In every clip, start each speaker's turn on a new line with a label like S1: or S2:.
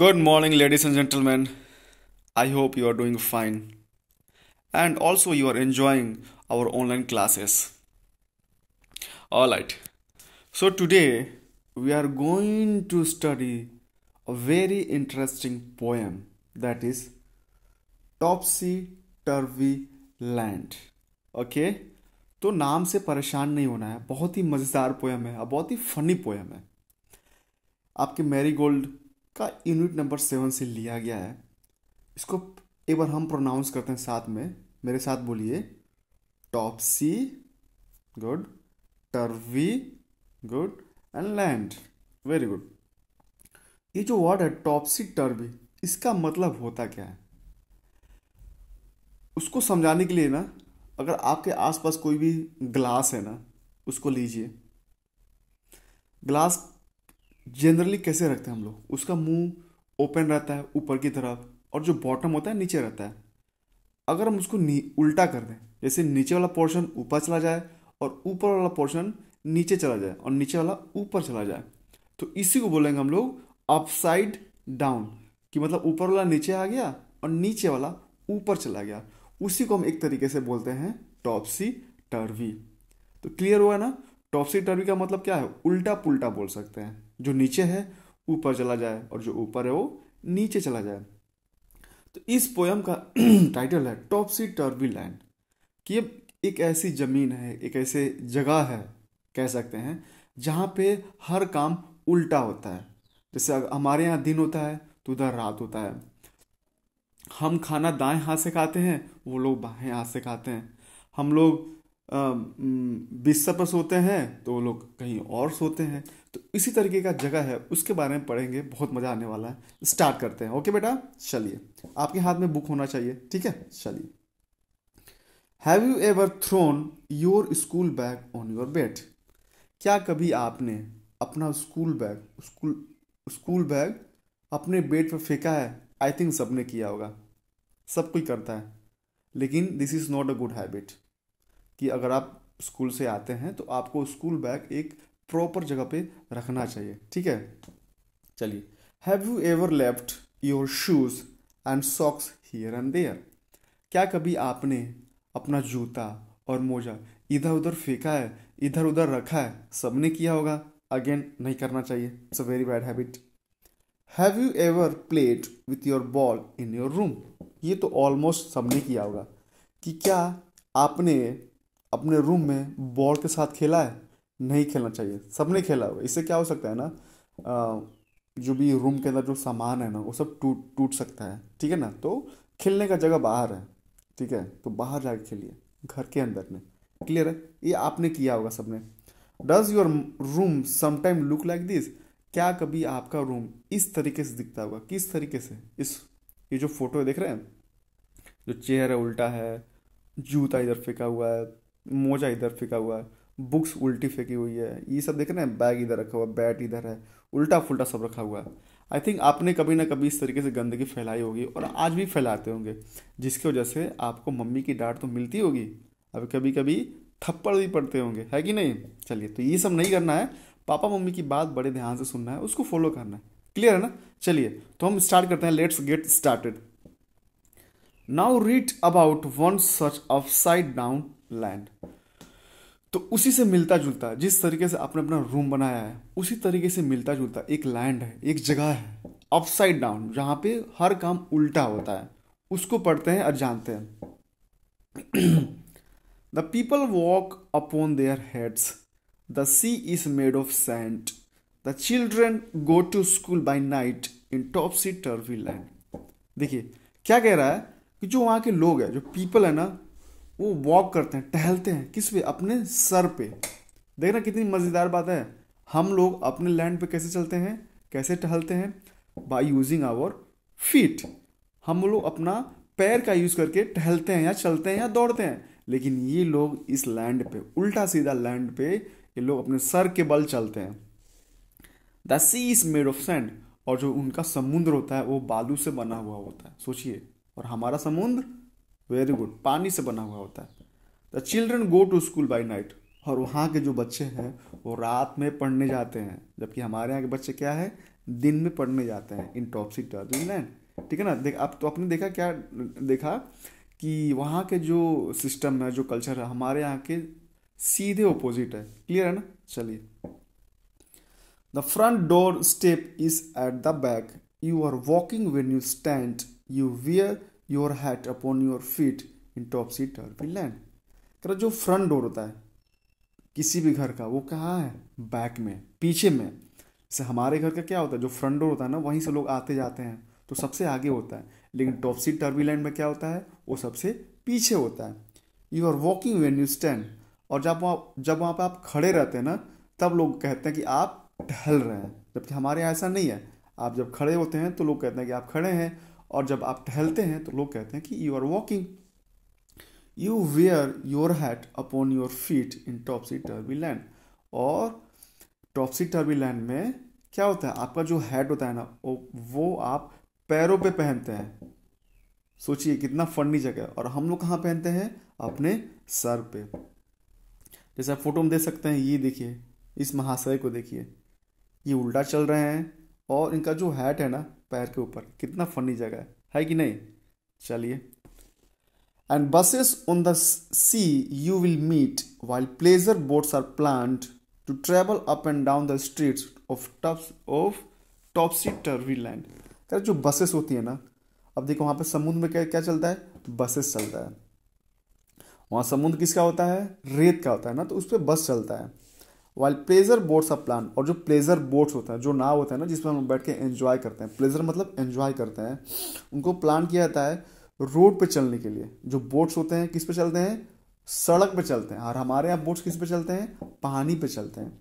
S1: Good morning, ladies and gentlemen. I hope you are doing fine and also you are enjoying our online classes. Alright, so today we are going to study a very interesting poem that is Topsy Turvy Land. Okay, तो नाम से परेशान नहीं होना है बहुत ही मज़ेदार poem है बहुत ही फनी पोएम है आपके गोल्ड का यूनिट नंबर सेवन से लिया गया है इसको एक बार हम प्रोनाउंस करते हैं साथ में मेरे साथ बोलिए topsy good turvy good and land very good ये जो वर्ड है टॉपसी टर्वी इसका मतलब होता क्या है उसको समझाने के लिए ना अगर आपके आसपास कोई भी ग्लास है ना उसको लीजिए ग्लास जनरली कैसे रखते हैं हम लोग उसका मुंह ओपन रहता है ऊपर की तरफ और जो बॉटम होता है नीचे रहता है अगर हम उसको उल्टा कर दें जैसे नीचे वाला पोर्शन ऊपर चला जाए और ऊपर वाला पोर्शन नीचे चला जाए और नीचे वाला ऊपर चला जाए तो इसी को बोलेंगे हम लोग अपसाइड डाउन कि मतलब ऊपर वाला नीचे आ गया और नीचे वाला ऊपर चला गया उसी को हम एक तरीके से बोलते हैं टॉपसी टर्वी तो क्लियर हुआ ना टॉपसी टर्वी का मतलब क्या है उल्टा पुल्टा बोल सकते हैं जो नीचे है ऊपर चला जाए और जो ऊपर है वो नीचे चला जाए तो इस पोयम का टाइटल है टॉपसी टर्बी लैंड कि ये एक ऐसी ज़मीन है एक ऐसे जगह है कह सकते हैं जहाँ पे हर काम उल्टा होता है जैसे हमारे यहाँ दिन होता है तो उधर रात होता है हम खाना दाएं हाथ से खाते हैं वो लोग बाएं हाथ से खाते हैं हम लोग बिस्सा पर सोते हैं तो वो लोग कहीं और सोते हैं तो इसी तरीके का जगह है उसके बारे में पढ़ेंगे बहुत मज़ा आने वाला है स्टार्ट करते हैं ओके बेटा चलिए आपके हाथ में बुक होना चाहिए ठीक है चलिए have you ever thrown your school bag on your bed क्या कभी आपने अपना school bag school school bag अपने बेड पर फेंका है आई थिंक सबने किया होगा सब कोई करता है लेकिन this is not a good habit कि अगर आप स्कूल से आते हैं तो आपको स्कूल बैग एक प्रॉपर जगह पे रखना चाहिए ठीक है चलिए have you ever left your shoes and socks here and there क्या कभी आपने अपना जूता और मोजा इधर उधर फेंका है इधर उधर रखा है सबने किया होगा अगेन नहीं करना चाहिए it's a very bad habit have you ever played with your ball in your room ये तो ऑलमोस्ट सबने किया होगा कि क्या आपने अपने रूम में बॉल के साथ खेला है नहीं खेलना चाहिए सबने खेला हुआ इससे क्या हो सकता है ना आ, जो भी रूम के अंदर जो सामान है ना वो सब टूट टूट सकता है ठीक है ना तो खेलने का जगह बाहर है ठीक है तो बाहर जाके खेलिए घर के अंदर ने क्लियर है ये आपने किया होगा सबने does your room sometime look like this क्या कभी आपका रूम इस तरीके से दिखता होगा किस तरीके से इस ये जो फोटो है देख रहे हैं जो चेयर है उल्टा है जूता इधर फेंका हुआ है मोजा इधर फेंका हुआ है बुक्स उल्टी फेंकी हुई है ये सब देख रहे हैं बैग इधर रखा हुआ है बैट इधर है उल्टा फुल्टा सब रखा हुआ है आई थिंक आपने कभी ना कभी इस तरीके से गंदगी फैलाई होगी और आज भी फैलाते होंगे जिसकी वजह से आपको मम्मी की डांट तो मिलती होगी अब कभी कभी थप्पड़ भी पड़ते होंगे है कि नहीं चलिए तो ये सब नहीं करना है पापा मम्मी की बात बड़े ध्यान से सुनना है उसको फॉलो करना है क्लियर है ना चलिए तो हम स्टार्ट करते हैं let's get started now read about one such upside down land तो उसी से मिलता जुलता जिस तरीके से आपने अपना रूम बनाया है उसी तरीके से मिलता जुलता एक लैंड है एक जगह है अपसाइड डाउन जहाँ पे हर काम उल्टा होता है उसको पढ़ते हैं और जानते हैं the people walk upon their heads the sea is made of sand the children go to school by night in topsy turvy land देखिए क्या कह रहा है कि जो वहाँ के लोग हैं जो पीपल है ना वो वॉक करते हैं टहलते हैं किस पे अपने सर पे देखना कितनी मज़ेदार बात है हम लोग अपने लैंड पे कैसे चलते हैं कैसे टहलते हैं बाई यूजिंग आवर फीट हम लोग अपना पैर का यूज़ करके टहलते हैं या चलते हैं या दौड़ते हैं लेकिन ये लोग इस लैंड पे उल्टा सीधा लैंड पे ये लोग अपने सर के बल चलते हैं the sea is made of sand और जो उनका समुद्र होता है वो बालू से बना हुआ होता है सोचिए और हमारा समुद्र वेरी गुड पानी से बना हुआ होता है the children go to school by night और वहाँ के जो बच्चे हैं वो रात में पढ़ने जाते हैं जबकि हमारे यहाँ के बच्चे क्या है दिन में पढ़ने जाते हैं इन टॉपसी टर्लैंड ठीक है ना देख आप तो आपने देखा क्या देखा कि वहाँ के जो सिस्टम है जो कल्चर है हमारे यहाँ के सीधे ओपोजिट है क्लियर है ना चलिए the front door step is at the back you are walking when you stand you wear your hat upon your feet in topsy turvy land कह जो फ्रंट डोर होता है किसी भी घर का वो कहाँ है बैक में पीछे में जैसे हमारे घर का क्या होता है जो फ्रंट डोर होता है ना वहीं से लोग आते जाते हैं तो सबसे आगे होता है लेकिन टॉपसी टर्वी लैंड में क्या होता है वो सबसे पीछे होता है you are walking when you stand और जब वहाँ जब वहाँ पर आप खड़े रहते हैं ना तब लोग कहते हैं कि आप टहल रहे हैं जबकि हमारे यहाँ ऐसा नहीं है आप जब खड़े होते हैं तो लोग कहते हैं कि आप खड़े हैं और जब आप टहलते हैं तो लोग कहते हैं कि you are walking you wear your hat upon your feet in topsy turvy land और टॉपसी टर्बी लैंड में क्या होता है आपका जो हैट होता है ना वो आप पैरों पे पहनते हैं सोचिए कितना फनी जगह है और हम लोग कहाँ पहनते हैं अपने सर पे जैसे आप फोटो में देख सकते हैं ये देखिए इस महाशय को देखिए ये उल्टा चल रहे हैं और इनका जो हैट है ना पैर के ऊपर कितना फनी जगह है है कि नहीं चलिए and buses on the sea you will meet while pleasure boats are planned to travel up and down the street of top of topsy turvy land अरे जो बसेस होती है ना अब देखो वहां पे समुद्र में क्या क्या चलता है बसेस चलता है वहां समुद्र किसका होता है रेत का होता है ना तो उस पर बस चलता है while pleasure boats a plan और जो प्लेजर बोट्स होता है जो नाव होता है ना जिसमें हम बैठ के एंजॉय करते हैं प्लेजर मतलब एंजॉय करते हैं उनको प्लान किया जाता है रोड पे चलने के लिए जो बोट्स होते हैं किस पे चलते हैं सड़क पे चलते हैं और हमारे यहाँ बोट्स किस पे चलते हैं पानी पे चलते हैं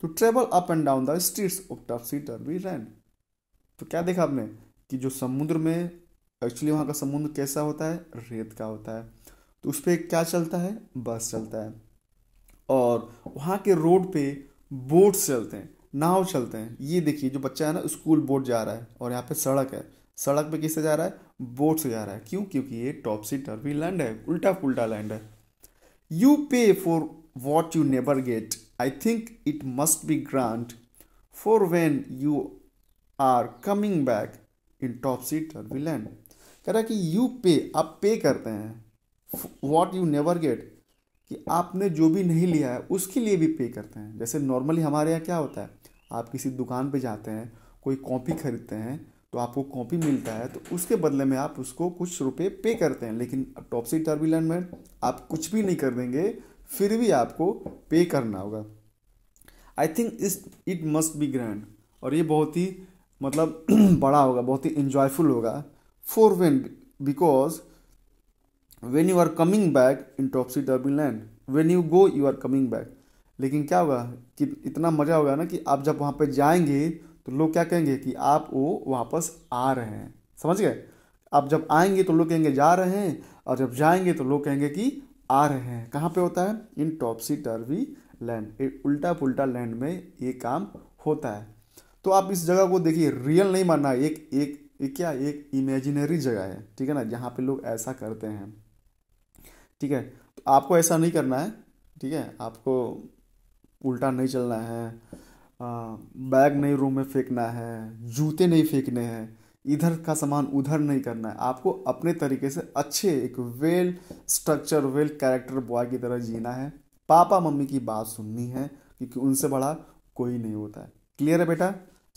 S1: तो travel up and down the streets of टर्सी वी रैन तो क्या देखा आपने कि जो समुद्र में एक्चुअली वहाँ का समुद्र कैसा होता है रेत का होता है तो उस पर क्या चलता है बस चलता है और वहाँ के रोड पे बोट्स चलते हैं नाव चलते हैं ये देखिए जो बच्चा है ना स्कूल बोट जा रहा है और यहाँ पे सड़क है सड़क पे किससे जा रहा है बोट से जा रहा है क्यों क्योंकि ये टॉपसी टर्वी लैंड है उल्टा पुल्टा लैंड है you pay for what you never get I think it must be grand for when you are coming back in topsy turvy land कह रहा है कि यू पे आप पे करते हैं वॉट यू नेवर गेट कि आपने जो भी नहीं लिया है उसके लिए भी पे करते हैं जैसे नॉर्मली हमारे यहाँ क्या होता है आप किसी दुकान पे जाते हैं कोई कॉपी खरीदते हैं तो आपको कॉपी मिलता है तो उसके बदले में आप उसको कुछ रुपए पे करते हैं लेकिन टॉपसी टर्बिलन में आप कुछ भी नहीं कर देंगे फिर भी आपको पे करना होगा I think is it must be grand और ये बहुत ही मतलब बड़ा होगा बहुत ही इन्जॉयफुल होगा for when because when you are coming back in topsy turvy land when you go you are coming back लेकिन क्या होगा कि इतना मज़ा होगा ना कि आप जब वहाँ पे जाएंगे तो लोग क्या कहेंगे कि आप वो वापस आ रहे हैं समझ गए आप जब आएंगे तो लोग कहेंगे जा रहे हैं और जब जाएंगे तो लोग कहेंगे कि आ रहे हैं कहाँ पे होता है इन टॉपसी टर्वी लैंड एक उल्टा पुल्टा लैंड में ये काम होता है तो आप इस जगह को देखिए रियल नहीं मानना एक एक, एक क्या एक इमेजिनरी जगह है ठीक है ना जहाँ पे लोग ऐसा करते हैं ठीक है तो आपको ऐसा नहीं करना है ठीक है आपको उल्टा नहीं चलना है बैग नहीं रूम में फेंकना है जूते नहीं फेंकने हैं इधर का सामान उधर नहीं करना है आपको अपने तरीके से अच्छे एक well structure well character boy की तरह जीना है पापा मम्मी की बात सुननी है क्योंकि उनसे बड़ा कोई नहीं होता है क्लियर है बेटा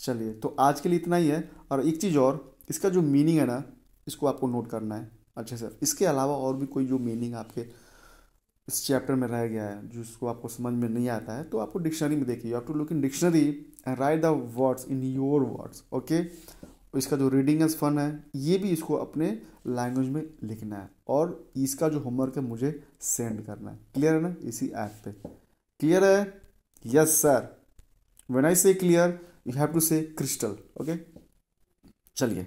S1: चलिए तो आज के लिए इतना ही है और एक चीज़ और इसका जो मीनिंग है ना इसको आपको नोट करना है अच्छा सर इसके अलावा और भी कोई जो मीनिंग आपके इस चैप्टर में रह गया है जिसको आपको समझ में नहीं आता है तो आपको डिक्शनरी में देखिए have to look in dictionary and write the words in your words okay इसका जो रीडिंग एज फन है ये भी इसको अपने लैंग्वेज में लिखना है और इसका जो होमवर्क है मुझे सेंड करना है क्लियर है ना इसी ऐप पे क्लियर है yes sir when I say clear you have to say crystal okay चलिए